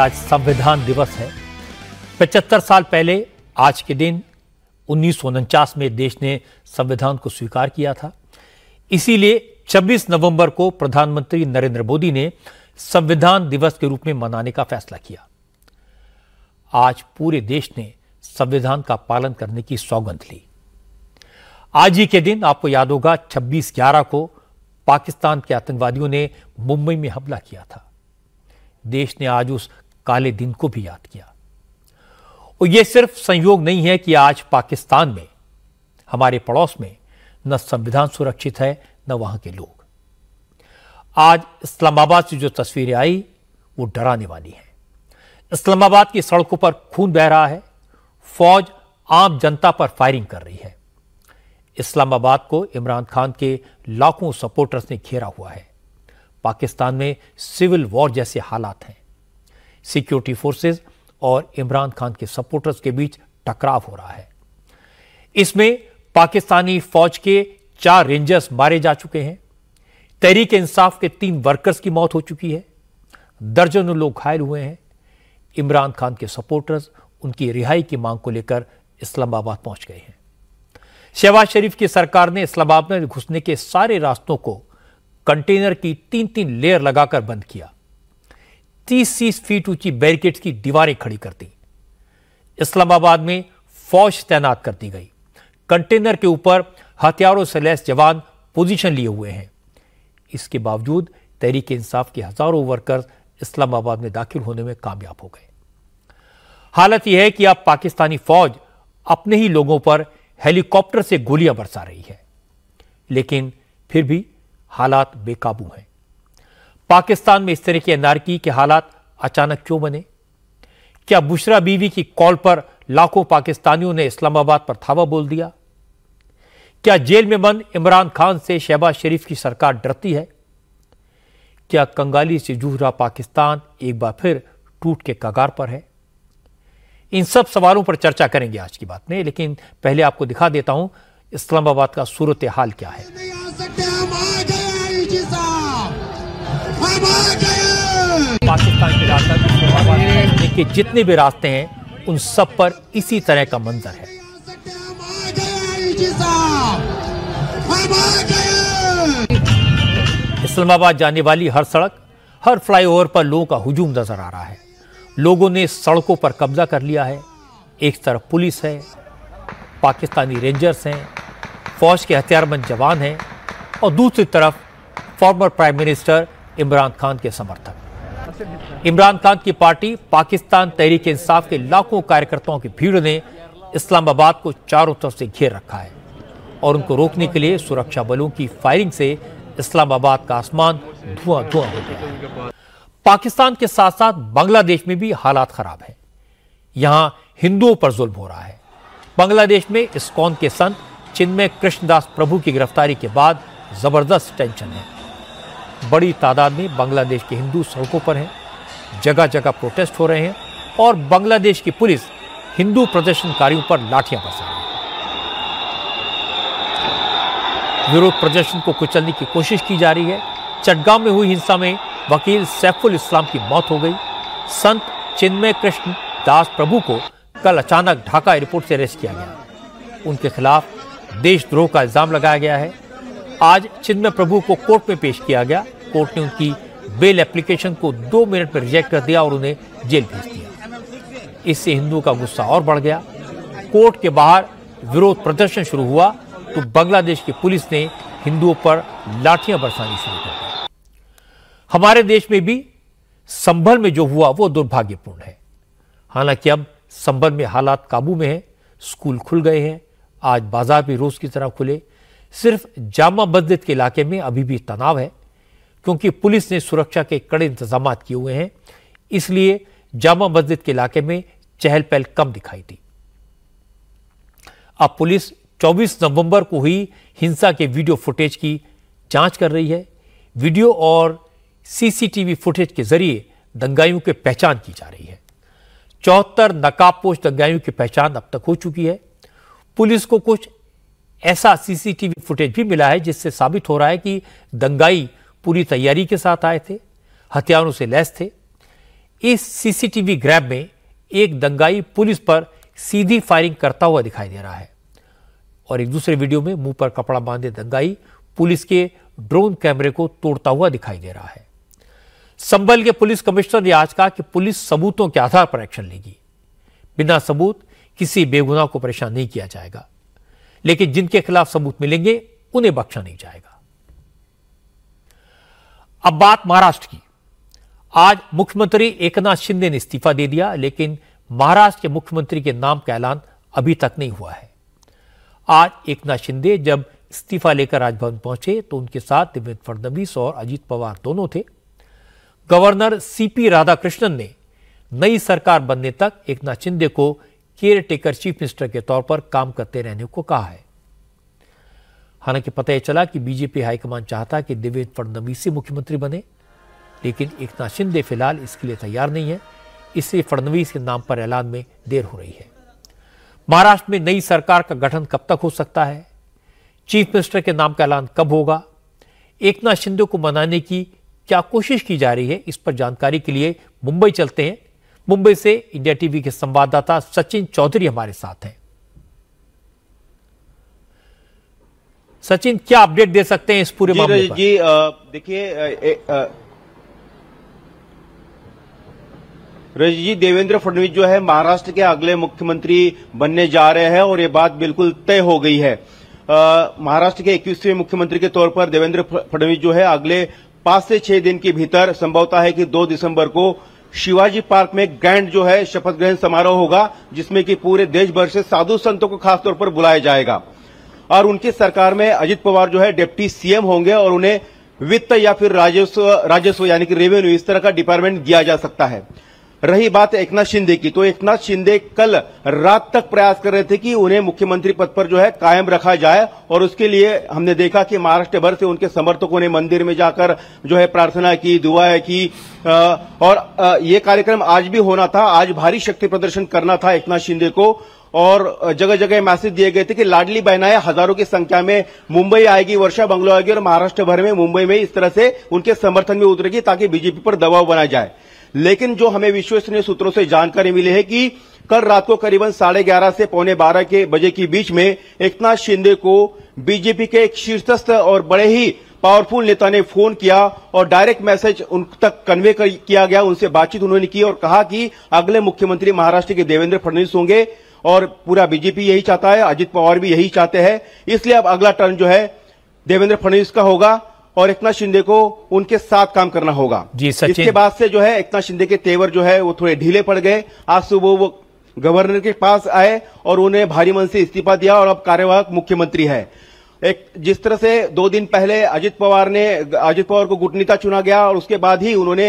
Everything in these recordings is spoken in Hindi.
आज संविधान दिवस है पचहत्तर साल पहले आज के दिन उन्नीस में देश ने संविधान को स्वीकार किया था इसीलिए 26 नवंबर को प्रधानमंत्री नरेंद्र मोदी ने संविधान दिवस के रूप में मनाने का फैसला किया आज पूरे देश ने संविधान का पालन करने की सौगंध ली आज ही के दिन आपको याद होगा 26 ग्यारह को पाकिस्तान के आतंकवादियों ने मुंबई में हमला किया था देश ने आज उस काले दिन को भी याद किया और यह सिर्फ संयोग नहीं है कि आज पाकिस्तान में हमारे पड़ोस में न संविधान सुरक्षित है न वहां के लोग आज इस्लामाबाद से जो तस्वीरें आई वो डराने वाली हैं इस्लामाबाद की सड़कों पर खून बह रहा है फौज आम जनता पर फायरिंग कर रही है इस्लामाबाद को इमरान खान के लाखों सपोर्टर्स ने घेरा हुआ है पाकिस्तान में सिविल वॉर जैसे हालात हैं सिक्योरिटी फोर्सेज और इमरान खान के सपोर्टर्स के बीच टकराव हो रहा है इसमें पाकिस्तानी फौज के चार रेंजर्स मारे जा चुके हैं तहरीक इंसाफ के तीन वर्कर्स की मौत हो चुकी है दर्जनों लोग घायल हुए हैं इमरान खान के सपोर्टर्स उनकी रिहाई की मांग को लेकर इस्लामाबाद पहुंच गए हैं शहबाज शरीफ की सरकार ने इस्लामाबाद में घुसने के सारे रास्तों को कंटेनर की तीन तीन लेयर लगाकर बंद किया तीस तीस फीट ऊंची बैरिकेड्स की दीवारें खड़ी कर दी इस्लामाबाद में फौज तैनात कर दी गई कंटेनर के ऊपर हथियारों से लैस जवान पोजीशन लिए हुए हैं इसके बावजूद तहरीक इंसाफ के हजारों वर्कर्स इस्लामाबाद में दाखिल होने में कामयाब हो गए हालत यह है कि अब पाकिस्तानी फौज अपने ही लोगों पर हेलीकॉप्टर से गोलियां बरसा रही है लेकिन फिर भी हालात बेकाबू हैं पाकिस्तान में इस तरह की अनारकी के हालात अचानक क्यों बने क्या बुशरा बीवी की कॉल पर लाखों पाकिस्तानियों ने इस्लामाबाद पर थावा बोल दिया क्या जेल में बंद इमरान खान से शहबाज शरीफ की सरकार डरती है क्या कंगाली से जूझ रहा पाकिस्तान एक बार फिर टूट के कगार पर है इन सब सवालों पर चर्चा करेंगे आज की बात में लेकिन पहले आपको दिखा देता हूं इस्लामाबाद का सूरत हाल क्या है पाकिस्तान के रास्ता के जितने भी रास्ते हैं उन सब पर इसी तरह का मंजर है इस्लामाबाद जाने वाली हर सड़क हर फ्लाईओवर पर लोगों का हुजूम नजर आ रहा है लोगों ने सड़कों पर कब्जा कर लिया है एक तरफ पुलिस है पाकिस्तानी रेंजर्स हैं फौज के हथियारबंद जवान हैं और दूसरी तरफ former prime minister Imran Khan के समर्थक इमरान खान की पार्टी पाकिस्तान तहरीक इंसाफ के लाखों कार्यकर्ताओं की भीड़ ने इस्लामाबाद को चारों तरफ से घेर रखा है और उनको रोकने के लिए सुरक्षा बलों की फायरिंग से इस्लामाबाद का आसमान धुआं धुआं हो गया पाकिस्तान के साथ साथ बांग्लादेश में भी हालात खराब हैं यहां हिंदुओं पर जुल्म हो रहा है बांग्लादेश में इस्कॉन के संत चिन्मय कृष्णदास प्रभु की गिरफ्तारी के बाद जबरदस्त टेंशन है बड़ी तादाद में बांग्लादेश के हिंदू सड़कों पर हैं जगह जगह प्रोटेस्ट हो रहे हैं और बांग्लादेश की पुलिस हिंदू प्रदर्शनकारियों पर लाठियां बरसा रही है विरोध प्रदर्शन को कुचलने की कोशिश की जा रही है चटगांव में हुई हिंसा में वकील सैफुल इस्लाम की मौत हो गई संत चिन्मय कृष्ण दास प्रभु को कल अचानक ढाका एयरपोर्ट से अरेस्ट किया गया उनके खिलाफ देशद्रोह का इल्जाम लगाया गया है आज चिन्मय प्रभु को कोर्ट में पेश किया गया कोर्ट ने उनकी बेल एप्लीकेशन को दो मिनट में रिजेक्ट कर दिया और उन्हें जेल भेज दिया इससे हिंदुओं का गुस्सा और बढ़ गया कोर्ट के बाहर विरोध प्रदर्शन शुरू हुआ तो बांग्लादेश की पुलिस ने हिंदुओं पर लाठियां बरसानी शुरू कर दी हमारे देश में भी संभल में जो हुआ वो दुर्भाग्यपूर्ण है हालांकि अब संभल में हालात काबू में है स्कूल खुल गए हैं आज बाजार भी रोज की तरह खुले सिर्फ जामा मस्जिद के इलाके में अभी भी तनाव है क्योंकि पुलिस ने सुरक्षा के कड़े इंतजाम किए हुए हैं इसलिए जामा मस्जिद के इलाके में चहल पहल कम दिखाई दी अब पुलिस 24 नवंबर को हुई हिंसा के वीडियो फुटेज की जांच कर रही है वीडियो और सीसीटीवी फुटेज के जरिए दंगाइयों की पहचान की जा रही है चौहत्तर नकाबपोश दंगाइयों की पहचान अब तक हो चुकी है पुलिस को कुछ ऐसा सीसीटीवी फुटेज भी मिला है जिससे साबित हो रहा है कि दंगाई पूरी तैयारी के साथ आए थे हथियारों से लैस थे इस सीसीटीवी ग्रैब में एक दंगाई पुलिस पर सीधी फायरिंग करता हुआ दिखाई दे रहा है और एक दूसरे वीडियो में मुंह पर कपड़ा बांधे दंगाई पुलिस के ड्रोन कैमरे को तोड़ता हुआ दिखाई दे रहा है संबल के पुलिस कमिश्नर ने आज कहा कि पुलिस सबूतों के आधार पर एक्शन लेगी बिना सबूत किसी बेगुनाह को परेशान नहीं किया जाएगा लेकिन जिनके खिलाफ सबूत मिलेंगे उन्हें बख्शा नहीं जाएगा अब बात महाराष्ट्र की आज मुख्यमंत्री एकनाथ शिंदे ने इस्तीफा दे दिया लेकिन महाराष्ट्र के मुख्यमंत्री के नाम का ऐलान अभी तक नहीं हुआ है आज एकनाथ शिंदे जब इस्तीफा लेकर राजभवन पहुंचे तो उनके साथ देवेंद्र फडणवीस और अजीत पवार दोनों थे गवर्नर सीपी राधाकृष्णन ने नई सरकार बनने तक एकनाथ शिंदे को केयर टेकर चीफ मिनिस्टर के तौर पर काम करते रहने को कहा है हालांकि पता यह चला कि बीजेपी हाईकमान चाहता कि देवेंद्र फडणवीस ही मुख्यमंत्री बने लेकिन एक नाथ शिंदे फिलहाल इसके लिए तैयार नहीं है इसलिए फडणवीस के नाम पर ऐलान में देर हो रही है महाराष्ट्र में नई सरकार का गठन कब तक हो सकता है चीफ मिनिस्टर के नाम का ऐलान कब होगा एक नाथ शिंदे को मनाने की क्या कोशिश की जा रही है इस पर जानकारी के लिए मुंबई चलते हैं मुंबई से इंडिया टीवी के संवाददाता सचिन चौधरी हमारे साथ हैं सचिन क्या अपडेट दे सकते हैं इस पूरे मामले पर जी देखिए रजी जी देवेंद्र फडणवीस जो है महाराष्ट्र के अगले मुख्यमंत्री बनने जा रहे हैं और ये बात बिल्कुल तय हो गई है महाराष्ट्र के इक्कीसवें मुख्यमंत्री के तौर पर देवेंद्र फडणवीस जो है अगले पांच से छह दिन के भीतर संभवता है कि दो दिसंबर को शिवाजी पार्क में ग्रैंड जो है शपथ ग्रहण समारोह होगा जिसमें कि पूरे देश भर से साधु संतों को खासतौर पर बुलाया जाएगा और उनकी सरकार में अजित पवार जो है डिप्टी सीएम होंगे और उन्हें वित्त या फिर राजस्व राजस्व यानी कि रेवेन्यू इस तरह का डिपार्टमेंट दिया जा सकता है रही बात एक नाथ शिंदे की तो एक नाथ शिंदे कल रात तक प्रयास कर रहे थे कि उन्हें मुख्यमंत्री पद पर जो है कायम रखा जाए और उसके लिए हमने देखा कि महाराष्ट्र भर से उनके समर्थकों ने मंदिर में जाकर जो है प्रार्थना की दुआएं की और ये कार्यक्रम आज भी होना था आज भारी शक्ति प्रदर्शन करना था एकनाथ शिंदे को और जगह जगह मैसेज दिए गए थे कि लाडली बहनाएं हजारों की संख्या में मुंबई आएगी वर्षा बंगलो आएगी और महाराष्ट्र भर में मुंबई में इस तरह से उनके समर्थन में उतरेगी ताकि बीजेपी पर दबाव बनाया जाए लेकिन जो हमें विश्वसनीय सूत्रों से जानकारी मिली है कि कल रात को करीबन साढ़े ग्यारह से पौने बारह के बजे के बीच में एकनाथ शिंदे को बीजेपी के एक शीर्षस्थ और बड़े ही पावरफुल नेता ने फोन किया और डायरेक्ट मैसेज उन तक कन्वे किया गया उनसे बातचीत उन्होंने की और कहा कि अगले मुख्यमंत्री महाराष्ट्र के देवेंद्र फडणवीस होंगे और पूरा बीजेपी यही चाहता है अजित पवार भी यही चाहते हैं इसलिए अब अगला टर्न जो है देवेंद्र फडणवीस का होगा और एकनाथ शिंदे को उनके साथ काम करना होगा जी सचिन इसके बाद से जो है एकनाथ शिंदे के तेवर जो है वो थोड़े ढीले पड़ गए आज सुबह वो गवर्नर के पास आए और उन्हें भारी मन से इस्तीफा दिया और अब कार्यवाहक मुख्यमंत्री है एक जिस तरह से दो दिन पहले अजित पवार ने अजित पवार को गुटनेता चुना गया और उसके बाद ही उन्होंने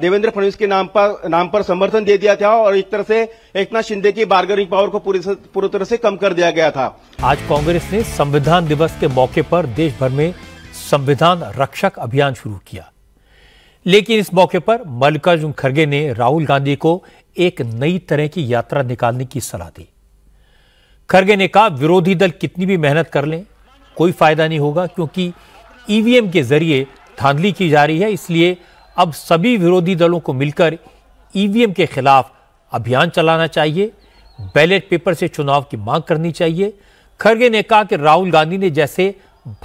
देवेंद्र फडणवीस के नाम पर नाम पर समर्थन दे दिया था और एक तरह से एक नाथ शिंदे की बार्गेनिंग पावर को पूरी तरह से कम कर दिया गया था आज कांग्रेस ने संविधान दिवस के मौके पर देश भर में संविधान रक्षक अभियान शुरू किया लेकिन इस मौके पर मल्लिकार्जुन खड़गे ने राहुल गांधी को एक नई तरह की यात्रा निकालने की सलाह दी खड़गे ने कहा विरोधी दल कितनी भी मेहनत कर लें कोई फ़ायदा नहीं होगा क्योंकि ईवीएम e के ज़रिए धांधली की जा रही है इसलिए अब सभी विरोधी दलों को मिलकर ईवीएम e के खिलाफ अभियान चलाना चाहिए बैलेट पेपर से चुनाव की मांग करनी चाहिए खरगे ने कहा कि राहुल गांधी ने जैसे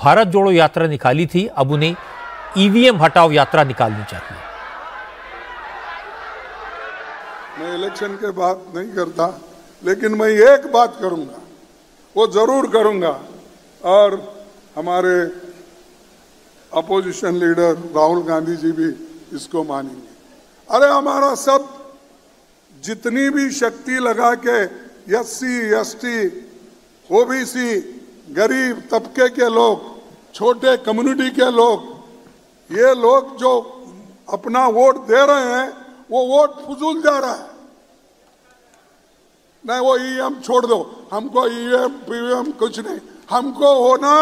भारत जोड़ो यात्रा निकाली थी अब उन्हें ईवीएम e हटाओ यात्रा निकालनी चाहिए मैं इलेक्शन के बात नहीं करता लेकिन मैं एक बात करूंगा वो जरूर करूंगा और हमारे अपोजिशन लीडर राहुल गांधी जी भी इसको मानेंगे अरे हमारा सब जितनी भी शक्ति लगा के S C S T O B C गरीब तबके के लोग छोटे कम्युनिटी के लोग ये लोग जो अपना वोट दे रहे हैं वो वोट फजूल जा रहा है नहीं वो एम e छोड़ दो हमको ईवीएम e एम कुछ नहीं हमको होना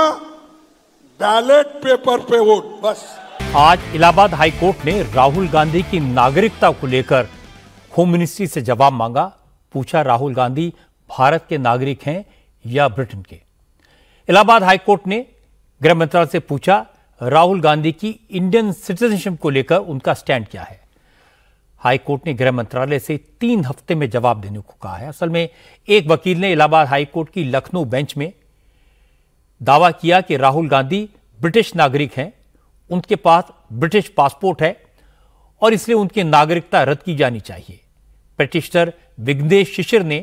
बैलेट पेपर पे वोट बस आज इलाहाबाद हाईकोर्ट ने राहुल गांधी की नागरिकता को लेकर होम मिनिस्ट्री से जवाब मांगा पूछा राहुल गांधी भारत के नागरिक हैं या ब्रिटेन के इलाहाबाद हाईकोर्ट ने गृह मंत्रालय से पूछा राहुल गांधी की इंडियन सिटीजनशिप को लेकर उनका स्टैंड क्या है हाईकोर्ट ने गृह मंत्रालय से तीन हफ्ते में जवाब देने को कहा है असल में एक वकील ने इलाहाबाद हाईकोर्ट की लखनऊ बेंच में दावा किया कि राहुल गांधी ब्रिटिश नागरिक हैं उनके पास ब्रिटिश पासपोर्ट है और इसलिए उनकी नागरिकता रद्द की जानी चाहिए पटिशनर विघ्नेश शिशिर ने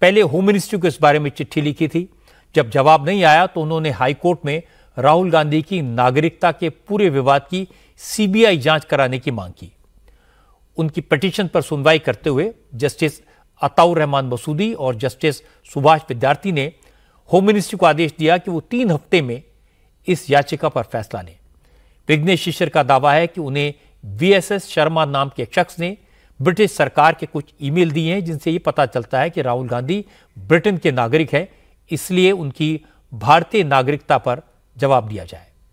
पहले होम मिनिस्ट्री को इस बारे में चिट्ठी लिखी थी जब जवाब नहीं आया तो उन्होंने हाईकोर्ट में राहुल गांधी की नागरिकता के पूरे विवाद की सीबीआई जांच कराने की मांग की उनकी पटिशन पर सुनवाई करते हुए जस्टिस अताउर रहमान मसूदी और जस्टिस सुभाष विद्यार्थी ने होम मिनिस्ट्री को आदेश दिया कि वो तीन हफ्ते में इस याचिका पर फैसला लें विघ्नेश शिशर का दावा है कि उन्हें वीएसएस शर्मा नाम के शख्स ने ब्रिटिश सरकार के कुछ ईमेल दिए हैं जिनसे ये पता चलता है कि राहुल गांधी ब्रिटेन के नागरिक हैं इसलिए उनकी भारतीय नागरिकता पर जवाब दिया जाए